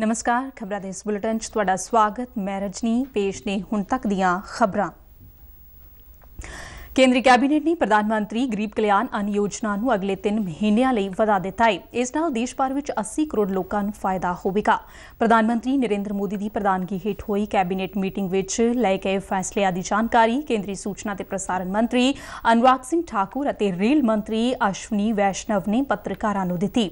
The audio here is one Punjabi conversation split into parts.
ਨਮਸਕਾਰ ਖਬਰਾਂ ਦੇ ਇਸ ਬੁਲੇਟਿਨ 'ਚ ਤੁਹਾਡਾ ਸਵਾਗਤ ਮੈਂ ਰਜਨੀ ਪੇਸ਼ ਨੇ ਹੁਣ ਤੱਕ ਦੀਆਂ ਖਬਰਾਂ ਕੇਂਦਰੀ ਕੈਬਨਿਟ ਨੇ ਪ੍ਰਧਾਨ ਮੰਤਰੀ ਗਰੀਬ ਕਲਿਆਣ ਅਨ ਯੋਜਨਾ ਨੂੰ ਅਗਲੇ 3 ਮਹੀਨਿਆਂ ਲਈ ਵਧਾ ਦਿੱਤਾ ਹੈ ਇਸ ਨਾਲ ਦੇਸ਼ ਭਰ ਵਿੱਚ 80 ਕਰੋੜ ਲੋਕਾਂ ਨੂੰ ਫਾਇਦਾ ਹੋਵੇਗਾ ਪ੍ਰਧਾਨ ਮੰਤਰੀ ਨਰਿੰਦਰ ਮੋਦੀ ਦੀ ਪ੍ਰਧਾਨਗੀ ਹੇਠ ਹੋਈ ਕੈਬਨਿਟ ਮੀਟਿੰਗ ਵਿੱਚ ਲਏ ਗਏ ਫੈਸਲੇ ਦੀ ਜਾਣਕਾਰੀ ਕੇਂਦਰੀ ਸੂਚਨਾ ਤੇ ਪ੍ਰਸਾਰਣ ਮੰਤਰੀ ਅਨੁਰਾਗ ਸਿੰਘ ਠਾਕੁਰ ਅਤੇ ਰੇਲ ਮੰਤਰੀ ਅਸ਼ਵਨੀ ਵੈਸ਼ਨਵ ਨੇ ਪੱਤਰਕਾਰਾਂ ਨੂੰ ਦਿੱਤੀ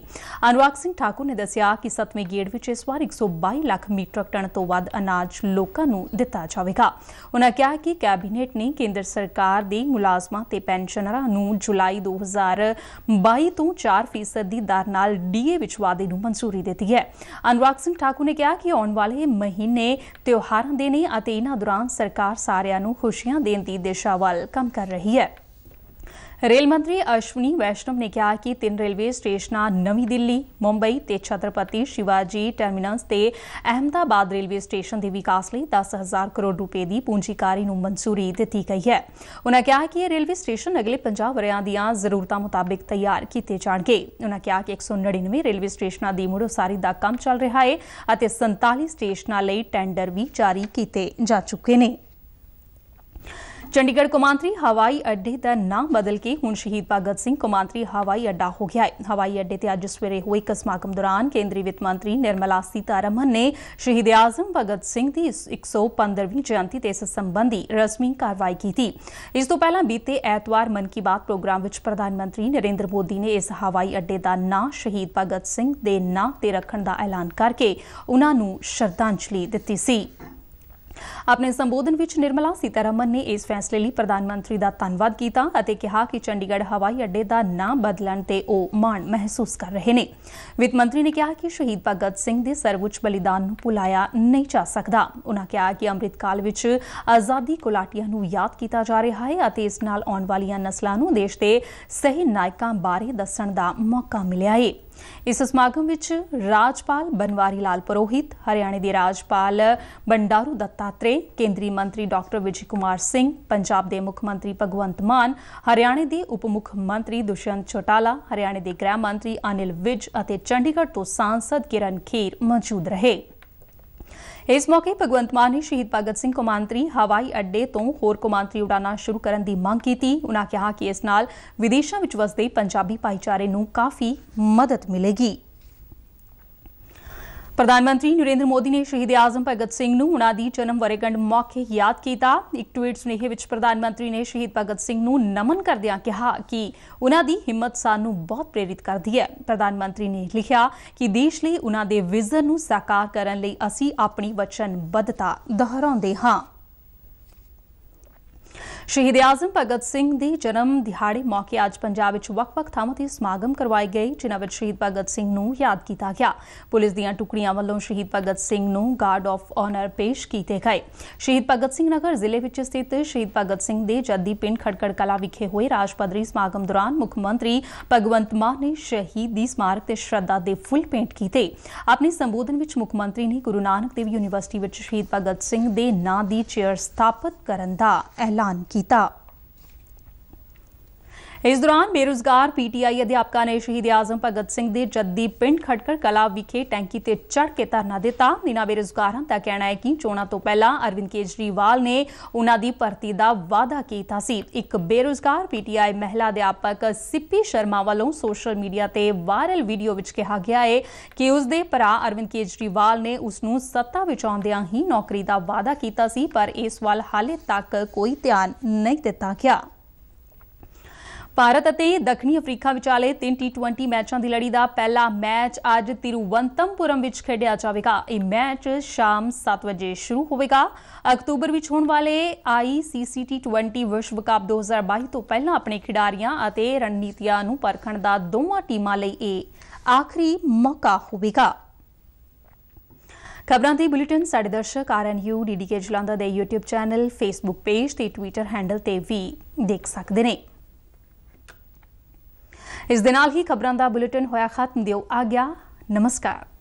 ਅਨੁਰਾਗ ਸਿੰਘ ਠਾਕੁਰ ਨੇ ਦੱਸਿਆ ਕਿ 7ਵੇਂ ਗੇੜ ਵਿੱਚ ਇਸ ਵਾਰ 122 ਲੱਖ ਮੀਟ੍ਰਿਕ ਟਨ ਤੋਂ ਵੱਧ ਅਨਾਜ ਲੋਕਾਂ ਨੂੰ ਦਿੱਤਾ ਜਾਵੇਗਾ ਉਹਨਾਂ ਕਿਹਾ ਕਿ ਕੈਬਨਿਟ ਨੇ ਕੇਂਦਰ ਸਰਕਾਰ ਦੀ ਮੁਲਾਜ਼ਮਾਂ ਤੇ ਪੈਨਸ਼ਨਰਾਂ ਨੂੰ ਜੁਲਾਈ 2022 ਤੋਂ 4% ਦੀ ਦਰ ਨਾਲ ਡੀਏ ਵਿੱਚ ਵਾਧੇ ਨੂੰ ਮਨਜ਼ੂਰੀ ਦਿੱਤੀ ਹੈ ਅਨੁਰਾਗ ਸਿੰਘ ਠਾਕੁਰ ਨੇ ਕਿਹਾ ਕਿ ਆਉਣ ਵਾਲੇ ਮਹੀਨੇ ਤਿਉਹਾਰਾਂ ਦੇ ਨੇ ਅਤੇ ਇਹਨਾਂ ਦੌਰਾਨ ਸਰਕਾਰ ਸਾਰਿਆਂ ਨੂੰ ਖੁਸ਼ੀਆਂ ਦੇਣ ਦੀ ਦਿਸ਼ਾ ਵੱਲ ਕੰਮ ਕਰ ਰਹੀ ਹੈ ਰੇਲ ਮੰਤਰੀ ਅਸ਼ਵਨੀ ਵੈਸ਼ਨਵ ਨੇ ਕਿਹਾ ਕਿ ਤਿੰਨ ਰੇਲਵੇ ਸਟੇਸ਼ਨਾਂ ਨਵੀਂ ਦਿੱਲੀ ਮੁੰਬਈ ਤੇ ਛਤਰਪਤੀ ਸ਼ਿਵਾਜੀ ਟਰਮੀਨਸ ਤੇ ਅਹਮਦਾਬਾਦ ਰੇਲਵੇ ਸਟੇਸ਼ਨ ਦੇ ਵਿਕਾਸ ਲਈ 10000 ਕਰੋੜ ਰੁਪਏ ਦੀ ਪੂੰਜੀਕਾਰੀ ਨੂੰ ਮਨਜ਼ੂਰੀ ਦਿੱਤੀ ਗਈ ਹੈ ਉਹਨਾਂ ਕਿਹਾ ਕਿ ਇਹ ਰੇਲਵੇ ਸਟੇਸ਼ਨ ਅਗਲੇ 50 ਵਰਿਆਂ ਦੀਆਂ ਜ਼ਰੂਰਤਾਂ ਮੁਤਾਬਕ ਤਿਆਰ ਕੀਤੇ ਜਾਣਗੇ ਉਹਨਾਂ ਕਿਹਾ ਕਿ 199 ਰੇਲਵੇ ਸਟੇਸ਼ਨਾਂ ਦੀ ਮੁੜਉਸਾਰੀ ਦਾ ਕੰਮ ਚੱਲ ਰਿਹਾ ਹੈ ਅਤੇ 47 ਸਟੇਸ਼ਨਾਂ ਲਈ ਟੈਂਡਰ ਵੀ ਜਾਰੀ ਕੀਤੇ ਜਾ ਚੁੱਕੇ ਨੇ ਚੰਡੀਗੜ੍ਹ ਕੁਮਾਂਤਰੀ ਹਵਾਈ ਅੱਡੇ ਦਾ ਨਾਮ ਬਦਲ ਕੇ ਹੁਣ ਸ਼ਹੀਦ ਭਗਤ ਸਿੰਘ ਕੁਮਾਂਤਰੀ ਹਵਾਈ ਅੱਡਾ ਹੋ ਗਿਆ ਹੈ ਹਵਾਈ ਅੱਡੇ ਤੇ ਅੱਜ ਸਵੇਰੇ ਹੋਏ ਇੱਕ ਸਮਾਗਮ ਦੌਰਾਨ ਕੇਂਦਰੀ ਵਿੱਤ ਮੰਤਰੀ ਨਿਰਮਲਾ ਸੀਤਾਰਮਨ ਨੇ ਸ਼ਹੀਦ ਆਜ਼ਮ ਭਗਤ ਸਿੰਘ ਦੀ 115ਵੀਂ ਜਯੰਤੀ ਤੇ ਇਸ ਸੰਬੰਧੀ ਰਸਮੀ ਕਾਰਵਾਈ ਕੀਤੀ ਇਸ ਤੋਂ ਪਹਿਲਾਂ ਬੀਤੇ ਐਤਵਾਰ ਮਨ ਕੀ ਬਾਤ ਪ੍ਰੋਗਰਾਮ ਵਿੱਚ ਪ੍ਰਧਾਨ ਮੰਤਰੀ ਨਰਿੰਦਰ ਮੋਦੀ ਨੇ ਇਸ ਹਵਾਈ ਅੱਡੇ ਦਾ ਨਾਮ ਸ਼ਹੀਦ ਭਗਤ ਸਿੰਘ ਦੇ ਨਾਮ ਤੇ ਰੱਖਣ ਦਾ ਐਲਾਨ ਕਰਕੇ ਉਹਨਾਂ ਨੂੰ ਸ਼ਰਧਾਂਜਲੀ ਦਿੱਤੀ ਸੀ ਆਪਣੇ ਸੰਬੋਧਨ ਵਿੱਚ ਨਿਰਮਲਾ ਸੀਤਾਰਮਨ ਨੇ ਇਸ ਫੈਸਲੇ ਲਈ ਪ੍ਰਧਾਨ ਮੰਤਰੀ ਦਾ ਧੰਨਵਾਦ ਕੀਤਾ ਅਤੇ ਕਿਹਾ ਕਿ ਚੰਡੀਗੜ੍ਹ ਹਵਾਈ ਅੱਡੇ ਦਾ ਨਾਂ ਬਦਲਣ ਤੇ ਉਹ ਮਾਣ ਮਹਿਸੂਸ ਕਰ ਰਹੇ ਨੇ ਵਿੱਤ ਮੰਤਰੀ ਨੇ ਕਿਹਾ ਕਿ ਸ਼ਹੀਦ ਭਗਤ ਸਿੰਘ ਦੇ ਸਰਵਉੱਚ ਬਲੀਦਾਨ ਨੂੰ ਭੁਲਾਇਆ ਨਹੀਂ ਜਾ ਸਕਦਾ ਉਨ੍ਹਾਂ ਕਿਹਾ ਕਿ ਅੰਮ੍ਰਿਤਕਾਲ ਵਿੱਚ ਆਜ਼ਾਦੀ ਕੋਲਾਟੀਆਂ ਨੂੰ ਯਾਦ ਕੀਤਾ ਜਾ ਰਿਹਾ ਹੈ ਅਤੇ ਇਸ ਨਾਲ ਆਉਣ ਵਾਲੀਆਂ ਨਸਲਾਂ ਨੂੰ ਦੇਸ਼ ਦੇ ਸਹੀ ਨਾਇਕਾਂ ਬਾਰੇ ਦੱਸਣ ਦਾ ਮੌਕਾ ਮਿਲਿਆ ਹੈ ਇਸ ਸਮਾਗਮ ਵਿੱਚ ਰਾਜਪਾਲ ਬਨਵਾਰੀ ਲਾਲ ਪੁਰੋਹਿਤ ਹਰਿਆਣੇ ਦੇ ਰਾਜਪਾਲ ਬੰਡਾਰੂ ਦੱਤਾਤਰੇ ਕੇਂਦਰੀ ਮੰਤਰੀ ਡਾਕਟਰ ਵਿਜੇ ਕੁਮਾਰ ਸਿੰਘ ਪੰਜਾਬ ਦੇ ਮੁੱਖ ਮੰਤਰੀ ਭਗਵੰਤ ਮਾਨ ਹਰਿਆਣੇ ਦੇ ਉਪ ਮੁੱਖ ਮੰਤਰੀ ਦੁਸ਼ਯੰਤ ਚੋਟਾਲਾ ਹਰਿਆਣੇ ਦੇ ਗ੍ਰਹਿ ਮੰਤਰੀ ਅਨਿਲ ਵਿਜ ਅਤੇ ਚੰਡੀਗੜ੍ਹ ਤੋਂ ਸਾਂਸਦ ਕਿਰਨ ਖੇਰ ਮੌਜੂਦ ਰਹੇ ਇਸ ਮੌਕੇ ਭਗਵੰਤ ਮਾਨ ਨੇ ਸ਼ਹੀਦ ਭਗਤ ਸਿੰਘ ਕੌਮਾਂਤਰੀ ਹਵਾਈ ਅੱਡੇ ਤੋਂ ਹੋਰ ਕੁਮਾਂਤਰੀ ਉਡਾਨਾਂ ਸ਼ੁਰੂ ਕਰਨ ਦੀ ਮੰਗ ਕੀਤੀ ਉਨ੍ਹਾਂ ਕਿਹਾ ਕਿ ਇਸ ਨਾਲ ਵਿਦੇਸ਼ਾਂ ਵਿੱਚ ਵਸਦੇ ਪੰਜਾਬੀ ਭਾਈਚਾਰੇ ਨੂੰ ਕਾਫੀ ਮਦਦ ਮਿਲੇਗੀ ਪ੍ਰਧਾਨ ਮੰਤਰੀ ਨਰਿੰਦਰ ਮੋਦੀ ਨੇ ਸ਼ਹੀਦ ਆਜ਼ਮ ਭਗਤ ਸਿੰਘ ਨੂੰ ਉਹਨਾਂ ਦੀ ਜਨਮ ਵਰੇਗੰਢ ਮੌਕੇ ਯਾਦ ਕੀਤਾ ਇੱਕ ਟਵੀਟ ਸੁਨੇਹੇ ਵਿੱਚ ਪ੍ਰਧਾਨ ਮੰਤਰੀ ਨੇ ਸ਼ਹੀਦ ਭਗਤ ਸਿੰਘ ਨੂੰ ਨਮਨ ਕਰਦਿਆਂ ਕਿਹਾ ਕਿ ਉਹਨਾਂ ਦੀ ਹਿੰਮਤ ਸਾਨੂੰ ਬਹੁਤ ਪ੍ਰੇਰਿਤ ਕਰਦੀ ਹੈ ਪ੍ਰਧਾਨ ਮੰਤਰੀ ਨੇ ਲਿਖਿਆ ਕਿ ਦੇਸ਼ ਲਈ ਉਹਨਾਂ ਦੇ ਵਿਜ਼ਨ ਨੂੰ ਸਾਕਾਰ ਕਰਨ ਲਈ ਅਸੀਂ ਆਪਣੀ ਵਚਨਬੱਧਤਾ ਦੁਹਰਾਉਂਦੇ ਹਾਂ ਸ਼ਹੀਦ ਆਜ਼ਮ ਭਗਤ ਸਿੰਘ ਦੀ ਜਨਮ ਦਿਹਾੜੇ ਮੌਕੇ ਅੱਜ ਪੰਜਾਬ ਵਿੱਚ ਵੱਖ-ਵੱਖ ਥਾਵਾਂ ਤੇ ਸਮਾਗਮ ਕਰਵਾਏ ਗਏ ਜਿਨ੍ਹਾਂ ਵਿੱਚ ਸ਼ਹੀਦ ਭਗਤ ਸਿੰਘ ਨੂੰ ਯਾਦ ਕੀਤਾ ਗਿਆ ਪੁਲਿਸ ਦੀਆਂ ਟੁਕੜੀਆਂ ਵੱਲੋਂ ਸ਼ਹੀਦ ਭਗਤ ਸਿੰਘ ਨੂੰ ਗਾਰਡ ਆਫ ਆਨਰ ਪੇਸ਼ ਕੀਤੇ ਗਏ ਸ਼ਹੀਦ ਭਗਤ ਸਿੰਘ ਨਗਰ ਜ਼ਿਲ੍ਹੇ ਵਿੱਚ ਸਥਿਤ ਸ਼ਹੀਦ ਭਗਤ ਸਿੰਘ ਦੇ ਜੱਦੀ ਪਿੰਡ ਖੜਕੜ ਕਲਾ ਵਿਖੇ ਹੋਏ ਰਾਜ ਪਦਰੀ ਸਮਾਗਮ ਦੌਰਾਨ ਮੁੱਖ ਮੰਤਰੀ ਭਗਵੰਤ ਮਾਨ ਨੇ ਸ਼ਹੀਦੀ ਸਮਾਰਕ ਤੇ ਸ਼ਰਧਾ ਦੇ ਫੁੱਲ ਪੇਂਟ ਕੀਤੇ ਆਪਣੇ ਸੰਬੋਧਨ ਵਿੱਚ ਮੁੱਖ ਮੰਤਰੀ ਨੇ ਗੁਰੂ ਨਾਨਕ ਦੇਵ ਯੂਨੀਵਰਸਿਟੀ ਵਿੱਚ ਸ਼ਹੀਦ ਭਗਤ ਸਿੰਘ ਦੇ ਨਾਂ ਦੀ ਚੇਅਰ ਸਥਾਪਿਤ ਕਰਨ ਦਾ ਐਲਾਨ ਕੀਤਾ 提到。ਇਸ ਦੌਰਾਨ ਬੇਰੁਜ਼ਗਾਰ ਪੀਟੀਆਈ ਅਧਿਆਪਕਾਂ ਨੇ ਸ਼ਹੀਦ ਆਜ਼ਮ ਭਗਤ ਸਿੰਘ ਦੇ ਜੱਦੀ ਪਿੰਡ ਖਟਕੜ ਕਲਾ ਵਿਖੇ ਟੈਂਕੀ ਤੇ ਚੜ ਕੇ ਧਰਨਾ ਦਿੱਤਾ ਇਹਨਾਂ ਬੇਰੁਜ਼ਗਾਰਾਂ ਦਾ ਕਹਿਣਾ ਹੈ ਕਿ ਚੋਣਾਂ ਤੋਂ ਪਹਿਲਾਂ ਅਰਵਿੰਦ ਕੇਜਰੀਵਾਲ ਨੇ ਉਹਨਾਂ ਦੀ ਭਰਤੀ ਦਾ ਵਾਅਦਾ ਕੀਤਾ ਸੀ ਇੱਕ ਬੇਰੁਜ਼ਗਾਰ ਪੀਟੀਆਈ ਮਹਿਲਾ ਅਧਿਆਪਕ ਸਿੱਪੀ ਸ਼ਰਮਾ ਵੱਲੋਂ ਸੋਸ਼ਲ ਮੀਡੀਆ ਤੇ ਵਾਇਰਲ ਵੀਡੀਓ ਵਿੱਚ ਕਿਹਾ ਗਿਆ ਹੈ ਕਿ ਉਸ ਦੇ ਭਰਾ ਅਰਵਿੰਦ ਕੇਜਰੀਵਾਲ ਨੇ ਉਸ ਨੂੰ ਸੱਤਾ ਵਿੱਚ ਆਉਂਦਿਆਂ ਹੀ ਨੌਕਰੀ ਦਾ ਵਾਅਦਾ ਕੀਤਾ ਸੀ ਪਰ ਇਸ ਵੱਲ ਹਾਲੇ ਤੱਕ ਕੋਈ ਧਿਆਨ ਨਹੀਂ ਦਿੱਤਾ ਗਿਆ ਭਾਰਤ ਅਤੇ ਦੱਖਣੀ ਅਫਰੀਕਾ ਵਿਚਾਲੇ ਤਿੰਨ T20 ਮੈਚਾਂ ਦੀ ਲੜੀ ਦਾ ਪਹਿਲਾ ਮੈਚ ਅੱਜ ਤਿਰੂਵੰਤਮਪੁਰਮ ਵਿੱਚ ਖੇਡਿਆ ਜਾਵੇਗਾ ਇਹ ਮੈਚ ਸ਼ਾਮ 7 ਵਜੇ ਸ਼ੁਰੂ ਹੋਵੇਗਾ ਅਕਤੂਬਰ ਵਿੱਚ ਹੋਣ ਵਾਲੇ ICC T20 ਵਿਸ਼ਵ ਕੱਪ 2022 ਤੋਂ ਪਹਿਲਾਂ ਆਪਣੇ ਖਿਡਾਰੀਆਂ ਅਤੇ ਰਣਨੀਤੀਆਂ ਨੂੰ ਪਰਖਣ ਦਾ ਦੋਵਾਂ ਟੀਮਾਂ ਲਈ ਇਹ ਆਖਰੀ ਮੌਕਾ ਹੋਵੇਗਾ ਖਬਰਾਂ ਦੀ ਬੁਲੇਟਿਨ ਸਾਡੇ ਦਰਸ਼ਕ RNU ਡੀਡੀਕੇ ਜਲੰਧਰ ਦੇ YouTube ਚੈਨਲ Facebook ਪੇਜ ਤੇ Twitter ਹੈਂਡਲ ਤੇ ਵੀ ਦੇਖ ਸਕਦੇ ਨੇ ਇਸ ਦੇ ਨਾਲ ਹੀ ਖਬਰਾਂ ਦਾ ਬੁਲੇਟਿਨ ਹੋਇਆ ਖਤਮ ਦਿਓ ਆ ਗਿਆ ਨਮਸਕਾਰ